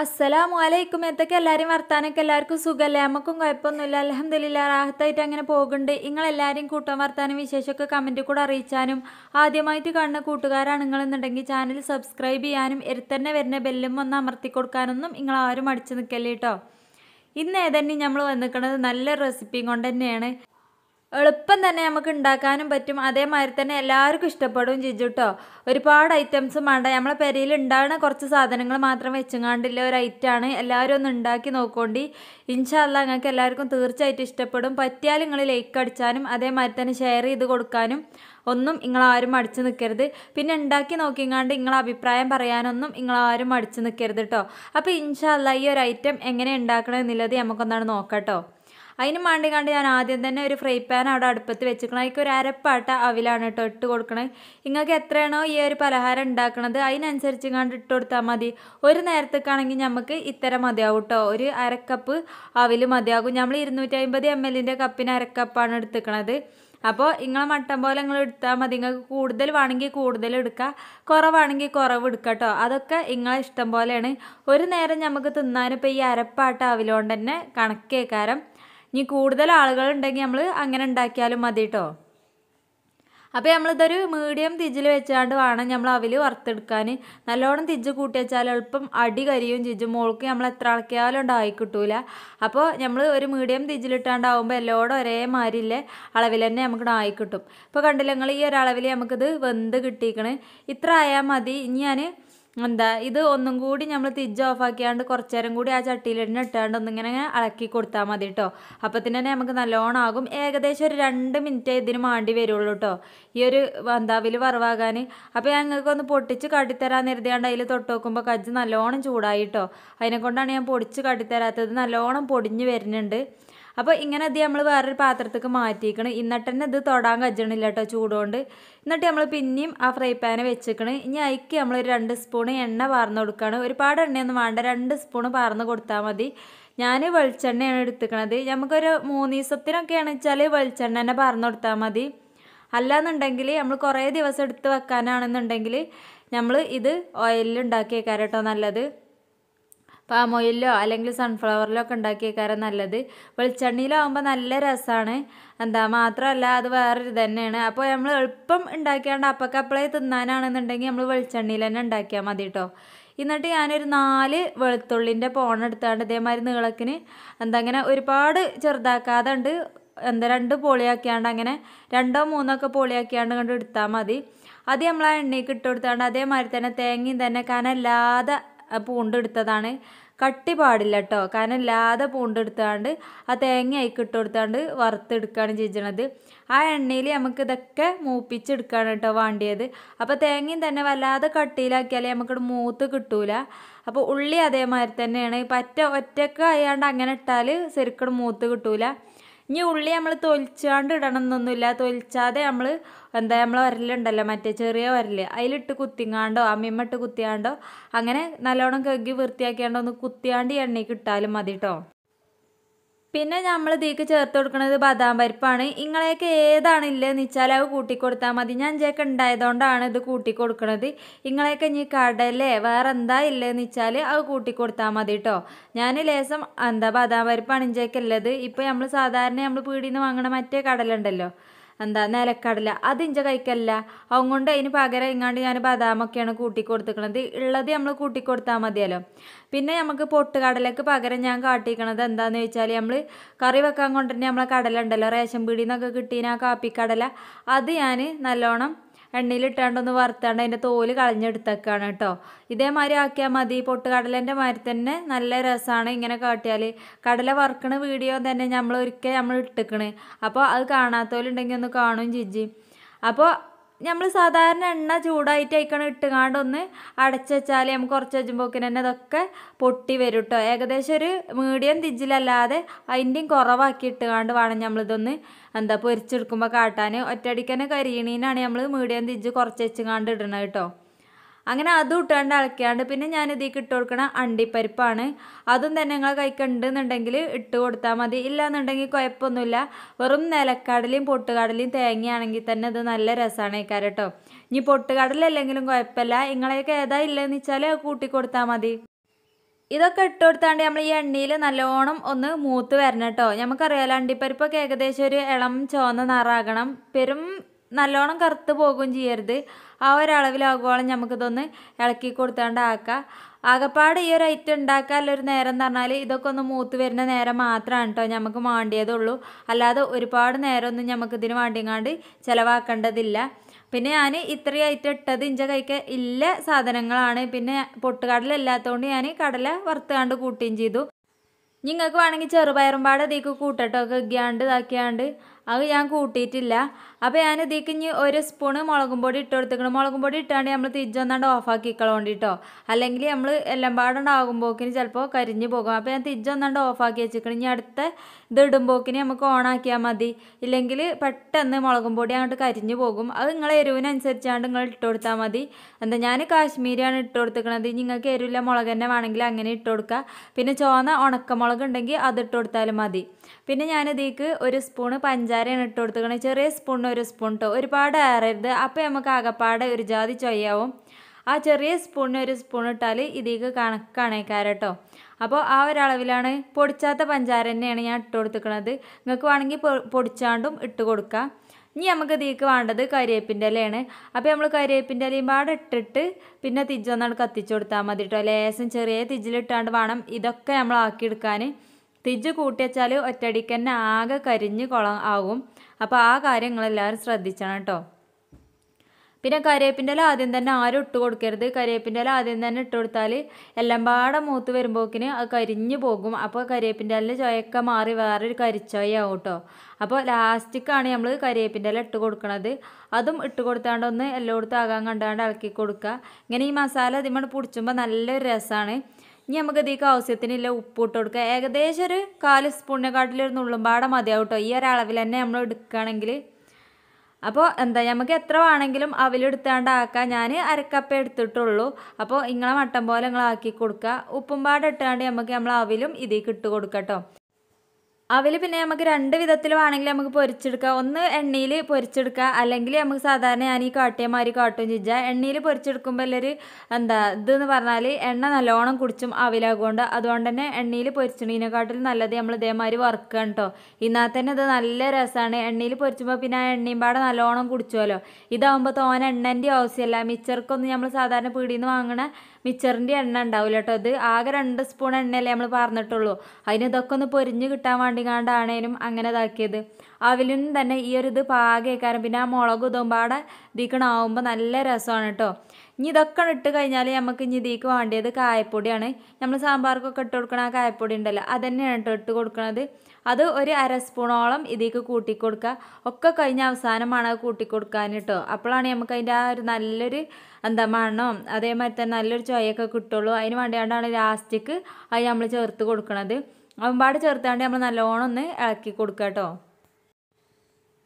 അസ്സലാമു അലൈക്കും എന്തൊക്കെ എല്ലാവരും വർത്താനൊക്കെ എല്ലാവർക്കും സുഖമല്ലേ നമുക്കും കുഴപ്പമൊന്നുമില്ല അലഹമില്ല റാഹത്തായിട്ട് അങ്ങനെ പോകുന്നുണ്ട് നിങ്ങളെല്ലാവരും കൂട്ടം വർത്താനം വിശേഷമൊക്കെ കമൻറ്റിൽ കൂടെ അറിയിച്ചാനും ആദ്യമായിട്ട് കാണുന്ന കൂട്ടുകാരാണ് നിങ്ങളെന്നുണ്ടെങ്കിൽ ചാനൽ സബ്സ്ക്രൈബ് ചെയ്യാനും എരുത്തന്നെ വരുന്ന ബെല്ലും ഒന്ന് അമർത്തി കൊടുക്കാനൊന്നും നിങ്ങൾ ആരും അടിച്ചു നിൽക്കല്ലേ കേട്ടോ ഇന്ന് ഏതന്നെ നമ്മൾ വന്നിരിക്കുന്നത് നല്ല റെസിപ്പിയും കൊണ്ട് തന്നെയാണ് എളുപ്പം തന്നെ നമുക്ക് ഉണ്ടാക്കാനും പറ്റും അതേമാതിരി തന്നെ എല്ലാവർക്കും ഇഷ്ടപ്പെടും ജിജുട്ടോ ഒരുപാട് ഐറ്റംസും വേണ്ട നമ്മളെ പെരയിൽ ഉണ്ടാകുന്ന കുറച്ച് സാധനങ്ങൾ മാത്രം വെച്ചുങ്ങാണ്ടില്ല ഒരു ഐറ്റമാണ് എല്ലാവരും ഒന്ന് ഉണ്ടാക്കി നോക്കോണ്ടി ഇൻഷാല്ല നിങ്ങൾക്ക് എല്ലാവർക്കും തീർച്ചയായിട്ടും ഇഷ്ടപ്പെടും പറ്റിയാൽ നിങ്ങൾ ലൈക്ക് അടിച്ചാനും അതേമാതിരി തന്നെ ഷെയർ ചെയ്ത് കൊടുക്കാനും ഒന്നും നിങ്ങളാരും അടിച്ചു നിൽക്കരുത് പിന്നെ ഉണ്ടാക്കി നോക്കിങ്ങാണ്ട് നിങ്ങളെ അഭിപ്രായം പറയാനൊന്നും നിങ്ങളാരും അടിച്ചു നിൽക്കരുത് കേട്ടോ അപ്പോൾ ഇൻഷാല്ല ഈ ഒരു ഐറ്റം എങ്ങനെ ഉണ്ടാക്കണമെന്നുള്ളത് നമുക്കൊന്നാണ് നോക്കാം കേട്ടോ അതിന് മാണ്ടി കണ്ട് ഞാൻ ആദ്യം തന്നെ ഒരു ഫ്രൈ പാൻ അവിടെ അടുപ്പത്ത് വെച്ചിരിക്കണം അതിക്ക് ഒരു അരപ്പാട്ട അവിലാണ് കേട്ടോ ഇട്ട് കൊടുക്കണത് നിങ്ങൾക്ക് എത്രയാണോ ഈ ഒരു പലഹാരം ഉണ്ടാക്കണത് അതിനനുസരിച്ച് കണ്ട് ഇട്ട് കൊടുത്താൽ മതി ഒരു നേരത്തേക്കാണെങ്കിൽ നമുക്ക് ഇത്തരം മതിയാവും കേട്ടോ ഒരു അരക്കപ്പ് അവിൽ മതിയാകും നമ്മൾ ഇരുന്നൂറ്റി അമ്പത് എം എല്ലിൻ്റെ കപ്പിന് അരക്കപ്പാണ് എടുത്തിക്കണത് അപ്പോൾ നിങ്ങളെ മട്ടൻ പോലെ നിങ്ങൾ എടുത്താൽ മതി നിങ്ങൾക്ക് കൂടുതൽ വേണമെങ്കിൽ കൂടുതൽ എടുക്കുക കുറവാണെങ്കിൽ കുറവ് എടുക്കുക കേട്ടോ അതൊക്കെ നിങ്ങളെ ഇഷ്ടം പോലെയാണ് ഒരു നേരം നമുക്ക് തിന്നാനിപ്പോൾ ഈ അരപ്പാട്ട ആവിലോണ്ട് തന്നെ കണക്കേക്കാരം ഇനി കൂടുതൽ ആളുകൾ ഉണ്ടെങ്കിൽ നമ്മൾ അങ്ങനെ ഉണ്ടാക്കിയാലും മതി കേട്ടോ അപ്പോൾ നമ്മളിതൊരു മീഡിയം തിജിൽ വെച്ചാണ്ട് വേണം നമ്മൾ അവൽ വറുത്തെടുക്കാൻ നല്ലോണം തിജ് കൂട്ടി വെച്ചാൽ എളുപ്പം അടി കരിയും ചിജ് മോൾക്ക് നമ്മൾ എത്ര അളക്കിയാലും ഉണ്ടായി കിട്ടൂല അപ്പോൾ നമ്മൾ ഒരു മീഡിയം തിജിലിട്ടാണ്ടാവുമ്പോൾ എല്ലോടും ഒരേ മാതിരിയില്ലേ അളവിൽ തന്നെ നമുക്ക് ആയി കിട്ടും ഇപ്പോൾ കണ്ടില്ല നിങ്ങൾ ഈ ഒരളവിൽ നമുക്കിത് വെന്ത് കിട്ടിയിക്കണേ ഇത്ര ആയാൽ മതി ഇനി ഞാൻ എന്താ ഇത് ഒന്നും കൂടി നമ്മൾ തിജ് ഓഫാക്കിയാണ്ട് കുറച്ചു നേരം കൂടി ആ ചട്ടിയിലിടുന്ന ഇട്ടാണ്ട് ഒന്നിങ്ങനെ ഇളക്കി കൊടുത്താൽ മതി കേട്ടോ അപ്പം തന്നെ നമുക്ക് നല്ലോണം ആകും ഏകദേശം ഒരു രണ്ട് മിനിറ്റ് ഇതിന് മാണ്ടി വരുള്ളൂ കേട്ടോ ഈ ഒരു വന്താവിൽ വറവാകാൻ ഞാൻ നിങ്ങൾക്ക് ഒന്ന് പൊട്ടിച്ച് കാട്ടിത്തരാൻ നിർത്തിയാണ്ട് അതിൽ തൊട്ട് നോക്കുമ്പോൾ കജ്ജ് നല്ലോണം ചൂടായി കേട്ടോ അതിനെ കൊണ്ടാണ് ഞാൻ പൊടിച്ച് കാട്ടിത്തരാത്തത് നല്ലോണം പൊടിഞ്ഞ് വരുന്നുണ്ട് അപ്പോൾ ഇങ്ങനെ അത് നമ്മൾ വേറൊരു പാത്രത്തേക്ക് മാറ്റിയിക്കണം എന്നിട്ട് തന്നെ ഇത് തൊടാൻ കജ്ജണില്ല കേട്ടോ ചൂടുകൊണ്ട് എന്നിട്ട് നമ്മൾ പിന്നെയും ആ ഫ്രൈ പാന് വെച്ചിക്കണം ഇനി അയക്ക് നമ്മൾ രണ്ട് സ്പൂൺ എണ്ണ പാർന്ന് കൊടുക്കുകയാണ് ഒരുപാട് എണ്ണയൊന്നും വേണ്ട രണ്ട് സ്പൂൺ പാർന്ന് കൊടുത്താൽ മതി ഞാൻ വെളിച്ചെണ്ണയാണ് എടുത്തിക്കണത് നമുക്കൊരു മൂന്ന് ദിവസത്തിനൊക്കെയാണ് വെച്ചാൽ വെളിച്ചെണ്ണ തന്നെ പാർന്ന് കൊടുത്താൽ മതി അല്ലാന്നുണ്ടെങ്കിൽ നമ്മൾ കുറേ ദിവസം എടുത്ത് വെക്കാനാണെന്നുണ്ടെങ്കിൽ നമ്മൾ ഇത് ഓയിലിൽ ഉണ്ടാക്കിയേക്കാം കേട്ടോ നല്ലത് പാം ഓയിലിലോ അല്ലെങ്കിൽ സൺഫ്ലവറിലോ ഒക്കെ ഉണ്ടാക്കിയേക്കാരം നല്ലത് വെളിച്ചെണ്ണയിലാവുമ്പോൾ നല്ല രസമാണ് എന്താ മാത്രമല്ല അത് വേറൊരു തന്നെയാണ് അപ്പോൾ നമ്മൾ എളുപ്പം ഉണ്ടാക്കിയാണ്ട് അപ്പക്കപ്പളേ തിന്നാനാണെന്നുണ്ടെങ്കിൽ നമ്മൾ വെളിച്ചെണ്ണയിൽ തന്നെ ഉണ്ടാക്കിയാൽ മതി കേട്ടോ എന്നിട്ട് ഞാനൊരു നാല് വെളുത്തുള്ളിൻ്റെ പോണെടുത്താണ്ട് ഇതേമാതിരി നീളക്കിന് എന്താ അങ്ങനെ ഒരുപാട് ചെറുതാക്കാതെ ഉണ്ട് എന്താ രണ്ട് പൊളിയാക്കിയാണ്ട് അങ്ങനെ രണ്ടോ മൂന്നോ ഒക്കെ പൊളിയാക്കിയാണ്ട് കണ്ട് എടുത്താൽ മതി അത് നമ്മൾ ആ എണ്ണയ്ക്ക് ഇട്ട് കൊടുത്താണ്ട് അതേമാതിരി തന്നെ തേങ്ങയും തന്നെ കനല്ലാതെ പൂണ്ടെടുത്തതാണ് കട്ടി പാടില്ല കേട്ടോ കാരണം ഇല്ലാതെ പൂണ്ടെടുത്താണ്ട് ആ തേങ്ങ അതിക്ക് ഇട്ട് വറുത്തെടുക്കുകയാണ് ചെയ്യണത് ആ എണ്ണയിൽ നമുക്ക് ഇതൊക്കെ മൂപ്പിച്ചെടുക്കുകയാണ് കേട്ടോ വേണ്ടിയത് അപ്പോൾ തേങ്ങയും തന്നെ വല്ലാതെ കട്ടിയിലാക്കിയാലേ നമുക്കിത് മൂത്ത് കിട്ടൂല അപ്പോൾ ഉള്ളി അതേമാതിരി തന്നെയാണ് പറ്റ ഒറ്റക്ക് അയാണ്ട് അങ്ങനെ ഇട്ടാൽ ശരിക്കും മൂത്ത് കിട്ടൂല ഇനി ഉള്ളി നമ്മൾ തൊലിച്ചാണ്ട് എന്നൊന്നുമില്ല തൊലിച്ചാതെ നമ്മൾ എന്താ നമ്മൾ വരലുണ്ടല്ലോ മറ്റേ ചെറിയ വരൽ അതിലിട്ട് കുത്തിങ്ങാണ്ടോ അമ്മിമ്മ ഇട്ട് കുത്തിയാണ്ടോ അങ്ങനെ നല്ലോണം കഴുകി വൃത്തിയാക്കിയാണ്ടോ ഒന്ന് കുത്തിയാണ്ട് എണ്ണയ്ക്ക് ഇട്ടാലും മതി കേട്ടോ പിന്നെ നമ്മൾ ഇതേക്ക് ചേർത്ത് കൊടുക്കുന്നത് ബദാം പരിപ്പാണ് ഇങ്ങളെയൊക്കെ ഏതാണ് ഇല്ലതെന്ന് വെച്ചാൽ അത് കൂട്ടിക്കൊടുത്താൽ മതി ഞാൻ ചേക്ക ഉണ്ടായതുകൊണ്ടാണ് ഇത് കൂട്ടിക്കൊടുക്കുന്നത് ഇങ്ങളെയൊക്കെ ഇനി കടലേ വേറെ എന്താ ഇല്ലതെന്ന് വെച്ചാൽ അത് കൂട്ടിക്കൊടുത്താൽ മതി കേട്ടോ ഞാൻ ലേസം എന്താ ബദാം പരിപ്പാണ് ഇഞ്ചേക്കുള്ളത് ഇപ്പോൾ നമ്മൾ സാധാരണ നമ്മൾ പീടിയിൽ നിന്ന് വാങ്ങണ മറ്റേ കടലുണ്ടല്ലോ എന്താ നിലക്കടല അത് ഇഞ്ച കഴിക്കല്ല അതുകൊണ്ട് അതിന് പകരം ഇങ്ങാണ്ട് ഞാൻ ബദാമൊക്കെയാണ് കൂട്ടിക്കൊടുത്തിക്കണത് ഉള്ളത് നമ്മൾ കൂട്ടിക്കൊടുത്താൽ മതിയല്ലോ പിന്നെ നമുക്ക് പൊട്ടുകടലക്ക് പകരം ഞാൻ കാട്ടിക്കണത് എന്താണെന്ന് വെച്ചാൽ നമ്മൾ കറി വെക്കാൻ കൊണ്ടുതന്നെ നമ്മളെ കടല ഉണ്ടല്ലോ റേഷൻ പീടിയിൽ കിട്ടിയാൽ കാപ്പിക്കടല അത് ഞാൻ നല്ലോണം എണ്ണയിലിട്ടാണ്ടൊന്ന് വറുത്താണ്ട് അതിൻ്റെ തോല് കളഞ്ഞെടുത്തേക്കാണ് കേട്ടോ ഇതേമാതിരി ആക്കിയാൽ മതി പൊട്ടുകടലേൻ്റെ മാതിരി തന്നെ നല്ല രസമാണ് ഇങ്ങനെ കാട്ടിയാൽ കടല വറുക്കണ വീഡിയോ തന്നെ നമ്മൾ ഒരിക്കൽ നമ്മൾ ഇട്ടിക്കണ് അപ്പോൾ അത് കാണാത്തവരുണ്ടെങ്കിൽ ഒന്ന് കാണും ജിജി അപ്പോൾ നമ്മൾ സാധാരണ എണ്ണ ചൂടായിട്ട് അയക്കണം ഇട്ടുകാണ്ട് ഒന്ന് അടച്ചുവെച്ചാൽ നമുക്ക് കുറച്ച് വെച്ചുമ്പോക്കിന് തന്നെ ഇതൊക്കെ പൊട്ടി വരും കേട്ടോ ഏകദേശം ഒരു മീഡിയം തിജിലല്ലാതെ അതിൻ്റെയും കുറവാക്കി ഇട്ടുകാണ്ട് വേണം നമ്മളിതൊന്ന് എന്താ പൊരിച്ചെടുക്കുമ്പോൾ കാട്ടാൻ ഒറ്റയടിക്ക് തന്നെ കരിയണീനാണ് നമ്മൾ മീഡിയം തിരിച്ച് കുറച്ച് വെച്ചുങ്ങാണ്ട് ഇടണം കേട്ടോ അങ്ങനെ അതും ഇട്ടാണ്ട് ഇളക്കിയാണ്ട് പിന്നെ ഞാൻ ഇതിലേക്ക് ഇട്ട് കൊടുക്കണ അണ്ടിപ്പരിപ്പാണ് അതും തന്നെ നിങ്ങൾ കഴിക്കണ്ടെന്നുണ്ടെങ്കിൽ ഇട്ട് കൊടുത്താൽ മതി എന്നുണ്ടെങ്കിൽ കുഴപ്പമൊന്നുമില്ല വെറും നിലക്കടലയും പൊട്ടുകടലയും തേങ്ങയാണെങ്കിൽ തന്നെ അത് നല്ല രസമാണ് കേട്ടോ ഇനി പൊട്ടുകടലല്ലെങ്കിലും കുഴപ്പമില്ല നിങ്ങളെയൊക്കെ ഏതാ ഇല്ലയെന്ന് വെച്ചാൽ കൂട്ടിക്കൊടുത്താൽ മതി ഇതൊക്കെ ഇട്ട് കൊടുത്താണ്ട് നമ്മൾ ഈ എണ്ണയിൽ നല്ലോണം ഒന്ന് മൂത്ത് വരണം കേട്ടോ നമുക്കറിയാലോ അണ്ടിപ്പരിപ്പൊക്കെ ഏകദേശം ഒരു ഇളം ചുവന്ന നിറാകണം പെരും നല്ലോണം കറുത്ത് പോകുകയും ചെയ്യരുത് ആ ഒരളവിലാകുവോളം നമുക്കിതൊന്ന് ഇളക്കി കൊടുത്താണ്ട് ആക്കാം ആകപ്പാട് ഈ ഒരു ഐറ്റം ഉണ്ടാക്കാനുള്ളൊരു നേരം എന്ന് പറഞ്ഞാൽ ഇതൊക്കെ ഒന്ന് മൂത്ത് വരുന്ന നേരം മാത്രമാണ് കേട്ടോ നമുക്ക് മാണ്ടിയതുള്ളൂ അല്ലാതെ ഒരുപാട് നേരമൊന്നും നമുക്കിതിന് വേണ്ടിങ്ങാണ്ട് ചിലവാക്കേണ്ടതില്ല പിന്നെ ഞാൻ ഇത്രയായിട്ട് ഇട്ടത് ഇഞ്ച കൈക്ക് ഇല്ല സാധനങ്ങളാണ് പിന്നെ ഇല്ലാത്തതുകൊണ്ട് ഞാൻ കടല വറുത്തുകാണ്ട് കൂട്ടുകയും ചെയ്തു നിങ്ങൾക്ക് വേണമെങ്കിൽ ചെറുപയറും പാടെ അതിലേക്ക് കൂട്ടട്ടോ ഇതാക്കിയാണ്ട് അത് ഞാൻ കൂട്ടിയിട്ടില്ല അപ്പോൾ ഞാൻ ഇതിലേക്ക് ഇനി ഒരു സ്പൂണ് മുളകും പൊടി ഇട്ട് കൊടുത്തേക്കണം മുളകും പൊടി ഇട്ടാണ്ട് നമ്മൾ തിരിച്ചൊന്നാണ്ട് ഓഫാക്കി ഇക്കളോണ്ട് കേട്ടോ അല്ലെങ്കിൽ നമ്മൾ എല്ലാം പാടുണ്ടാകുമ്പോക്കിന് ചിലപ്പോൾ കരിഞ്ഞു പോകും അപ്പോൾ ഞാൻ തിരിച്ചൊന്നാണ്ട് ഓഫാക്കി വെച്ചിരിക്കണം ഇനി അടുത്ത ഇത് ഇടുമ്പോക്കിന് നമുക്ക് ആക്കിയാൽ മതി ഇല്ലെങ്കിൽ പെട്ടെന്ന് മുളകും പൊടി അങ്ങോട്ട് കരിഞ്ഞു പോകും അത് നിങ്ങൾ എരിവിനനുസരിച്ചാണ്ട് നിങ്ങൾ ഇട്ട് കൊടുത്താൽ മതി എന്താ ഞാൻ കാശ്മീരിയാണ് ഇട്ട് കൊടുത്തേക്കണത് നിങ്ങൾക്ക് എരിവില്ല മുളക് തന്നെ വേണമെങ്കിൽ അങ്ങനെ ഇട്ട് കൊടുക്കുക പിന്നെ ചോന്ന ഉണക്കമുളക് ഉണ്ടെങ്കിൽ അത് ഇട്ട് കൊടുത്താലും മതി പിന്നെ ഞാനിതേക്ക് ഒരു സ്പൂണ് പഞ്ചസാര പഞ്ചാരയാണ് ഇട്ട് കൊടുത്തുക്കണേ ചെറിയ സ്പൂണിന് ഒരു സ്പൂൺ കേട്ടോ ഒരുപാട് ഏറരുത് അപ്പോൾ നമുക്ക് ആകപ്പാടെ ഒരു ജാതി ചൊയ്യാവും ആ ചെറിയ സ്പൂണിന് ഒരു സ്പൂൺ ഇട്ടാൽ ഇതിലേക്ക് കണക്കാണേക്കാരം കേട്ടോ അപ്പോൾ ആ ഒരളവിലാണ് പൊടിച്ചാത്ത പഞ്ചാര തന്നെയാണ് ഞാൻ ഇട്ട് കൊടുത്തേക്കണത് നിങ്ങൾക്ക് വേണമെങ്കിൽ പൊടിച്ചാണ്ടും ഇട്ട് കൊടുക്കാം ഇനി നമുക്ക് ഇതിലേക്ക് വേണ്ടത് കരിയേപ്പിൻ്റെ ഇലയാണ് അപ്പോൾ നമ്മൾ കരിയേപ്പിൻ്റെ ഇലയും പാടെ ഇട്ടിട്ട് പിന്നെ തിജ്ജൊന്നാണ് കത്തിച്ചു കൊടുത്താൽ മതി കേട്ടോ ലേശം ചെറിയ തിജ്ജിലിട്ടാണ്ട് വേണം ഇതൊക്കെ നമ്മൾ തിജ് കൂട്ടിവെച്ചാൽ ഒറ്റടിക്ക് തന്നെ ആകെ കരിഞ്ഞ് കുളം ആകും അപ്പോൾ ആ കാര്യങ്ങളെല്ലാവരും ശ്രദ്ധിച്ചണം കേട്ടോ പിന്നെ കരിയേപ്പിൻ്റെ ആദ്യം തന്നെ ആരും ഇട്ട് കൊടുക്കരുത് കരിയേപ്പിൻ്റെ ആദ്യം തന്നെ ഇട്ട് കൊടുത്താൽ എല്ലാം പാടെ മൂത്ത് വരുമ്പോക്കിന് അത് കരിഞ്ഞു പോകും അപ്പോൾ കരിയേപ്പിൻ്റെ ഇല ചൊയൊക്കെ മാറി വേറൊരു കരിച്ചോയാവും കേട്ടോ അപ്പോൾ ലാസ്റ്റിക്കാണ് നമ്മൾ കരിയേപ്പിൻ്റെ ഇല ഇട്ട് കൊടുക്കുന്നത് അതും ഇട്ട് കൊടുത്താണ്ട് ഒന്ന് എല്ലായിടത്തും ആകാൻ കണ്ടാണ്ട് ഇളക്കി കൊടുക്കുക ഇങ്ങനെ ഈ മസാല അതിമോട് പൊടിച്ചുമ്പോൾ നല്ലൊരു രസമാണ് ഇനി നമുക്ക് ഇതിലേക്ക് ആവശ്യത്തിനില്ല ഉപ്പ് ഇട്ട് കൊടുക്കുക ഏകദേശം ഒരു കാല് സ്പൂണിനെക്കാട്ടിലൊരു നുള്ളുമ്പാടെ മതിയാവും കേട്ടോ ഈ ഒരളവിൽ തന്നെ നമ്മൾ എടുക്കുകയാണെങ്കിൽ അപ്പോൾ എന്താ നമുക്ക് എത്ര വേണമെങ്കിലും അവലെടുത്താണ്ടാക്കാം ഞാൻ അരക്കപ്പ എടുത്തിട്ടുള്ളൂ അപ്പോൾ ഇങ്ങളെ മട്ടൻ പോലെ നിങ്ങൾ ആക്കി കൊടുക്കുക ഉപ്പും പാടെ ഇട്ടാണ്ട് നമുക്ക് നമ്മൾ അവലും ഇതേക്ക് ഇട്ട് കൊടുക്കാം കേട്ടോ അവൽ പിന്നെ നമുക്ക് രണ്ട് വിധത്തിലും ആണെങ്കിൽ നമുക്ക് പൊരിച്ചെടുക്കാം ഒന്ന് എണ്ണയിൽ പൊരിച്ചെടുക്കുക അല്ലെങ്കിൽ നമുക്ക് സാധാരണ ഞാൻ ഈ കാട്ടിയ മാതിരി കാട്ടും ചിജ എണ്ണയിൽ പൊരിച്ചെടുക്കുമ്പോൾ ഒരു എന്താ ഇതെന്ന് പറഞ്ഞാൽ എണ്ണ നല്ലോണം കുടിച്ചും അവലാകൊണ്ട് അതുകൊണ്ട് തന്നെ എണ്ണയിൽ പൊരിച്ചിടീനെക്കാട്ടിൽ നല്ലത് നമ്മൾ ഇതേമാതിരി വറുക്കുകയാണ് കേട്ടോ ഇന്നാൽ തന്നെ ഇത് നല്ല രസമാണ് എണ്ണയിൽ പൊരിച്ചുമ്പോൾ പിന്നെ ആ എണ്ണയും പാടെ നല്ലോണം കുടിച്ചുമല്ലോ ഇതാവുമ്പോൾ തോന എണ്ണൻ്റെ ആവശ്യമല്ല മിച്ചർക്കൊന്നും നമ്മൾ സാധാരണ പീടിയിൽ നിന്ന് വാങ്ങണ മിച്ചറിൻ്റെ എണ്ണ ഉണ്ടാവില്ല കേട്ടോ ഇത് ആകെ രണ്ട് സ്പൂൺ എണ്ണയല്ലേ നമ്മൾ പറഞ്ഞിട്ടുള്ളൂ അതിന് ഇതൊക്കെ ഒന്ന് പൊരിഞ്ഞ് കിട്ടാൻ വേണ്ടി കണ്ടാണേനും അങ്ങനെ ഇതാക്കിയത് അവലിനും തന്നെ ഈ ഒരു ഇത് പാകേക്കാരം പിന്നെ ആ മുളക് ഇതുമ്പാടെ ഇതിക്കണാവുമ്പോൾ നല്ല രസമാണ് കേട്ടോ ഇനി ഇതൊക്കെ ഇട്ട് കഴിഞ്ഞാൽ നമുക്ക് ഇനി ഇതിക്ക് വേണ്ടിയത് കായപ്പൊടിയാണ് നമ്മൾ സാമ്പാർക്കൊക്കെ ഇട്ട് കൊടുക്കണ ആ കായപ്പൊടി ഉണ്ടല്ലോ തന്നെയാണ് കേട്ടോ ഇട്ട് കൊടുക്കുന്നത് അത് ഒരു അര സ്പൂണോളം ഇതിലേക്ക് കൂട്ടിക്കൊടുക്കുക ഒക്കെ കഴിഞ്ഞ അവസാനമാണ് അത് കൂട്ടിക്കൊടുക്കാൻ കേട്ടോ അപ്പോഴാണ് നമുക്ക് അതിൻ്റെ ആ ഒരു നല്ലൊരു എന്താ മണ്ണോ അതേമാതിരി തന്നെ നല്ലൊരു ചൊയൊക്കെ കിട്ടുള്ളൂ അതിന് വേണ്ടിയാണ്ടാണ് ലാസ്റ്റിക്ക് അത് നമ്മൾ ചേർത്ത് കൊടുക്കണത് അവൻ ചേർത്താണ്ട് നമ്മൾ നല്ലോണം ഒന്ന് ഇളക്കി കൊടുക്കുക കേട്ടോ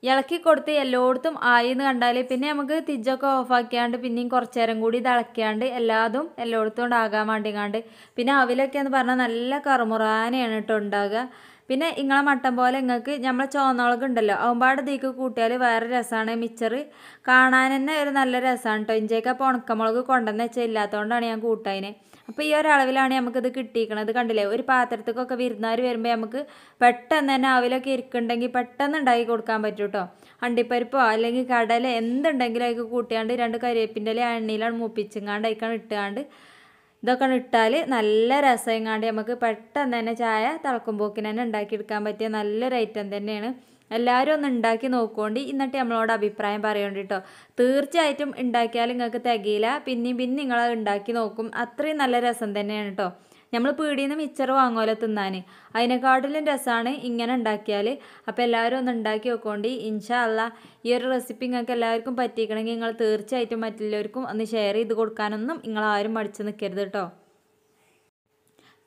ഇളക്കി കൊടുത്ത് എല്ലായിടത്തും ആയിന്ന് കണ്ടാൽ പിന്നെ നമുക്ക് തിജൊക്കെ ഓഫാക്കിയാണ്ട് പിന്നെയും കുറച്ച് നേരം കൂടി ഇളക്കിയാണ്ട് എല്ലാതും എല്ലായിടത്തും ഉണ്ടാകാൻ വേണ്ടിയാണ്ട് പിന്നെ അവിലൊക്കെ എന്ന് പറഞ്ഞാൽ നല്ല കറുമുറാനെയാണ് കേട്ടോ ഉണ്ടാകുക പിന്നെ ഇങ്ങളെ മട്ടം പോലെ നിങ്ങൾക്ക് നമ്മൾ ചോന്നോളൊക്കെ ഉണ്ടല്ലോ അവമ്പാട് തീക്ക് കൂട്ടിയാൽ വേറെ രസമാണ് മിച്ചർ കാണാൻ തന്നെ ഒരു നല്ല രസമാണ് കേട്ടോ ഇഞ്ചയൊക്കെ അപ്പോൾ ഉണക്കമുളക് കൊണ്ടുവന്ന് വെച്ചാൽ ഇല്ലാത്തതുകൊണ്ടാണ് ഞാൻ കൂട്ടായിന് അപ്പോൾ ഈ ഒരളവിലാണ് നമുക്കിത് കിട്ടിയിരിക്കുന്നത് കണ്ടില്ലേ ഒരു പാത്രത്തേക്കൊക്കെ വിരുന്നവർ വരുമ്പോൾ നമുക്ക് പെട്ടെന്ന് തന്നെ ആവിലൊക്കെ ഇരിക്കുന്നുണ്ടെങ്കിൽ പെട്ടെന്ന് ഉണ്ടാക്കി കൊടുക്കാൻ പറ്റും കേട്ടോ അണ്ടിപ്പരിപ്പോ അല്ലെങ്കിൽ കടല എന്തുണ്ടെങ്കിലും അതൊക്കെ കൂട്ടിയാണ്ട് രണ്ട് കരിവേപ്പിൻ്റെ ഇല എണ്ണയിലാണ് മൂപ്പിച്ചെങ്ങാണ്ട് അതിക്കാണ് ഇട്ടുകാണ്ട് ഇതൊക്കെ ഇട്ടാൽ നല്ല രസം കാണ്ട് നമുക്ക് പെട്ടെന്ന് തന്നെ ചായ തിളക്കുമ്പോക്കിന് തന്നെ ഉണ്ടാക്കിയെടുക്കാൻ പറ്റിയ നല്ലൊരു ഐറ്റം തന്നെയാണ് എല്ലാവരും ഒന്ന് ഉണ്ടാക്കി നോക്കുകൊണ്ട് ഇന്നിട്ട് നമ്മളോട് അഭിപ്രായം പറയുന്നുണ്ട് കേട്ടോ തീർച്ചയായിട്ടും ഉണ്ടാക്കിയാലും നിങ്ങൾക്ക് തികയില്ല പിന്നെയും പിന്നെ നിങ്ങൾ ഉണ്ടാക്കി നോക്കും അത്രയും നല്ല രസം തന്നെയാണ് കേട്ടോ നമ്മൾ പീടിയിൽ നിന്ന് മിച്ചർ വാങ്ങുമല്ലോ തിന്നാൻ അതിനെക്കാട്ടിലും രസമാണ് ഇങ്ങനെ ഉണ്ടാക്കിയാൽ അപ്പോൾ എല്ലാവരും ഒന്ന് ഉണ്ടാക്കി നോക്കോണ്ടി ഇൻഷാ അല്ല ഈ ഒരു റെസിപ്പി നിങ്ങൾക്ക് എല്ലാവർക്കും പറ്റിക്കണമെങ്കിൽ നിങ്ങൾ തീർച്ചയായിട്ടും മറ്റുള്ളവർക്കും ഒന്ന് ഷെയർ ചെയ്ത് കൊടുക്കാനൊന്നും നിങ്ങൾ ആരും മടിച്ച് നിൽക്കരുത് കേട്ടോ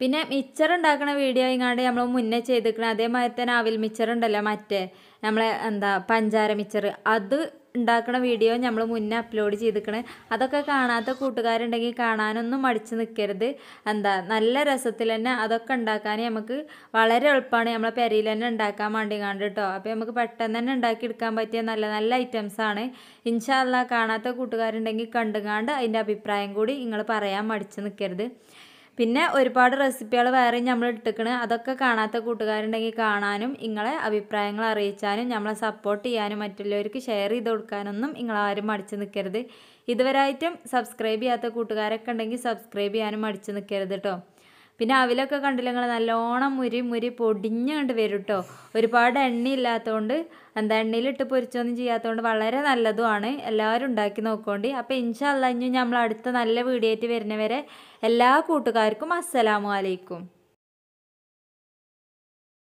പിന്നെ മിച്ചർ ഉണ്ടാക്കുന്ന വീഡിയോ ഇങ്ങാണ്ട് നമ്മൾ മുന്നേ ചെയ്തിരിക്കണം അതേമാതിരി തന്നെ അവിൽ മിച്ചർ ഉണ്ടല്ലോ മറ്റേ നമ്മളെ എന്താ പഞ്ചാര മിച്ചർ അത് ഉണ്ടാക്കുന്ന വീഡിയോ നമ്മൾ മുന്നേ അപ്ലോഡ് ചെയ്തിരിക്കണേ അതൊക്കെ കാണാത്ത കൂട്ടുകാരുണ്ടെങ്കിൽ കാണാനൊന്നും മടിച്ച് നിൽക്കരുത് എന്താ നല്ല രസത്തിൽ തന്നെ അതൊക്കെ ഉണ്ടാക്കാൻ നമുക്ക് വളരെ എളുപ്പമാണ് നമ്മളെ പെരയിൽ തന്നെ ഉണ്ടാക്കാൻ വേണ്ടി കണ്ട് കേട്ടോ അപ്പോൾ നമുക്ക് പെട്ടെന്ന് തന്നെ ഉണ്ടാക്കിയെടുക്കാൻ പറ്റിയ നല്ല നല്ല ഐറ്റംസാണ് ഇൻഷാല്ല കാണാത്ത കൂട്ടുകാരുണ്ടെങ്കിൽ കണ്ടുകാണ്ട് അതിൻ്റെ അഭിപ്രായം കൂടി നിങ്ങൾ പറയാൻ മടിച്ച് നിൽക്കരുത് പിന്നെ ഒരുപാട് റെസിപ്പികൾ വേറെയും നമ്മൾ ഇട്ടിക്കണ് അതൊക്കെ കാണാത്ത കൂട്ടുകാരുണ്ടെങ്കിൽ കാണാനും നിങ്ങളെ അഭിപ്രായങ്ങൾ അറിയിച്ചാനും നമ്മളെ സപ്പോർട്ട് ചെയ്യാനും മറ്റുള്ളവർക്ക് ഷെയർ ചെയ്ത് കൊടുക്കാനൊന്നും നിങ്ങളാരും മടിച്ചു നിൽക്കരുത് ഇതുവരായിട്ടും സബ്സ്ക്രൈബ് ചെയ്യാത്ത കൂട്ടുകാരൊക്കെ ഉണ്ടെങ്കിൽ സബ്സ്ക്രൈബ് ചെയ്യാനും മടിച്ചു നിൽക്കരുത് കേട്ടോ പിന്നെ അവിലൊക്കെ കണ്ടില്ല നിങ്ങൾ നല്ലോണം മുരി മുരി പൊടിഞ്ഞുകൊണ്ട് വരും കേട്ടോ ഒരുപാട് എണ്ണ ഇല്ലാത്തതുകൊണ്ട് എന്താ എണ്ണയിലിട്ട് പൊരിച്ചൊന്നും ചെയ്യാത്തതുകൊണ്ട് വളരെ നല്ലതുമാണ് എല്ലാവരും ഉണ്ടാക്കി നോക്കുകൊണ്ട് അപ്പോൾ ഇൻഷല്ല ഇനി നമ്മൾ അടുത്ത നല്ല വീഡിയോ ആയിട്ട് വരുന്നവരെ എല്ലാ കൂട്ടുകാർക്കും അസ്സലാമു അലൈക്കും